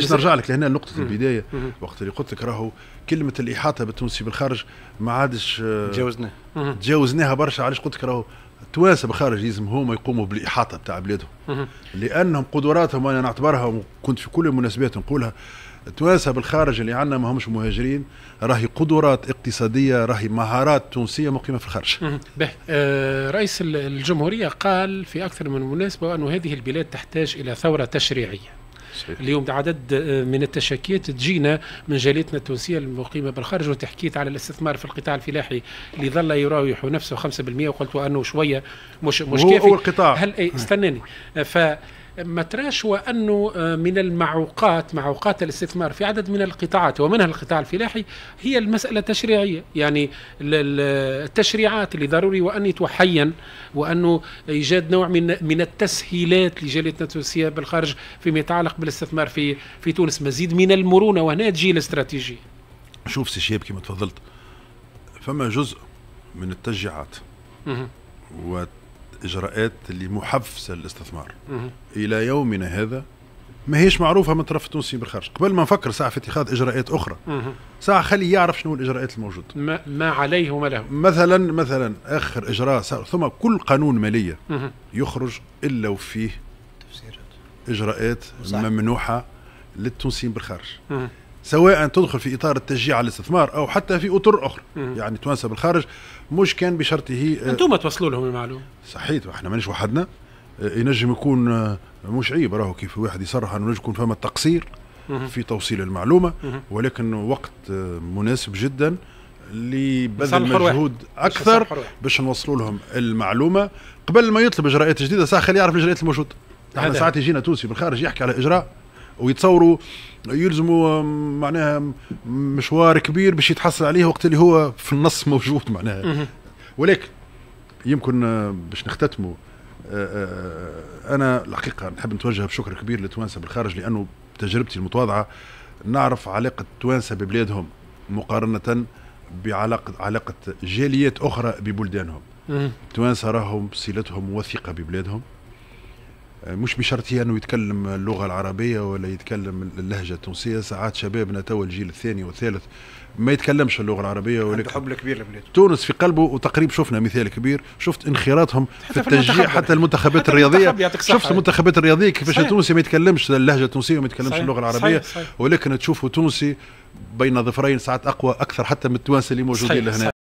باش نرجع لك لهنا نقطة البداية وقت اللي قلت لك راهو كلمة الإحاطة بالتونسي بالخارج ما عادش آه، تجاوزناها تجاوزناها برشا علاش قلت لك راهو التوانسة بالخارج لازم هما يقوموا بالإحاطة بتاع بلادهم لأنهم قدراتهم أنا نعتبرها وكنت في كل المناسبات نقولها التوانسة بالخارج اللي عندنا ما همش مهاجرين راهي قدرات اقتصادية راهي مهارات تونسية مقيمة في الخارج آه رئيس الجمهورية قال في أكثر من مناسبة أن هذه البلاد تحتاج إلى ثورة تشريعية صحيح. اليوم عدد آه، من التشكيات تجينا من جاليتنا التونسيه المقيمه بالخارج وتحكيت على الاستثمار في القطاع الفلاحي اللي ظل يراوح نفسه 5% وقلت انه شويه مش مش كافي هو القطاع هل إيه، استناني آه، ف متراش وأنه آه، من المعوقات معوقات الاستثمار في عدد من القطاعات ومنها القطاع الفلاحي هي المسألة التشريعية يعني التشريعات اللي ضروري وأن يتحين وأنه إيجاد نوع من من التسهيلات لجاليتنا التونسية بالخارج فيما يتعلق بالاستثمار في في تونس مزيد من المرونة وهنا تجي الاستراتيجية شوف سي شيب كما تفضلت فما جزء من التشجيعات اجراءات اللي محفزه للاستثمار الى يومنا هذا ما هيش معروفه من الطرف التونسي بالخارج قبل ما نفكر ساعه في اتخاذ اجراءات اخرى ساعه خلي يعرف شنو الاجراءات الموجوده ما, ما عليه وما له مثلا مثلا اخر اجراء ثم كل قانون ماليه يخرج الا وفيه تفسيرات اجراءات ممنوحه للتونسيين بالخارج سواء تدخل في اطار التشجيع على الاستثمار او حتى في اطر اخرى يعني توانسه بالخارج مش كان بشرطه آه، انتم توصلوا لهم المعلومه صحيت احنا مانيش وحدنا آه، ينجم يكون آه، مش عيب راهو كيف واحد يصرح انه يكون فما تقصير في توصيل المعلومه ولكن وقت مناسب جدا لبذل مجهود اكثر باش نوصلوا لهم المعلومه قبل ما يطلب اجراءات جديده صح خليه يعرف الاجراءات الموجوده احنا ساعات يجينا تونسي بالخارج يحكي على اجراء ويتصوروا يلزموا معناها مشوار كبير باش يتحصل عليه وقت اللي هو في النص موجود معناها ولكن يمكن آه، باش نختتموا آه، آه، انا الحقيقه نحب نتوجه بشكر كبير للتوانسه بالخارج لانه تجربتي المتواضعه نعرف علاقه التوانسه ببلادهم مقارنه بعلاقه علاقه جاليات اخرى ببلدانهم التوانسه راهم صلتهم وثيقه ببلادهم مش بشرط هي انه يتكلم اللغه العربيه ولا يتكلم اللهجه التونسيه ساعات شبابنا توا الجيل الثاني والثالث ما يتكلمش اللغه العربيه ولكن حب كبير لبلاد تونس في قلبه وتقريب شفنا مثال كبير شفت انخراطهم في التشجيع حتى المنتخبات الرياضيه شفت المنتخبات الرياضيه كيفاش التونسي ما يتكلمش اللهجه التونسيه وما يتكلمش اللغه العربيه صحيح. صحيح. ولكن تشوفوا تونسي بين ظفرين ساعات اقوى اكثر حتى من التوانسه اللي موجودين لهنا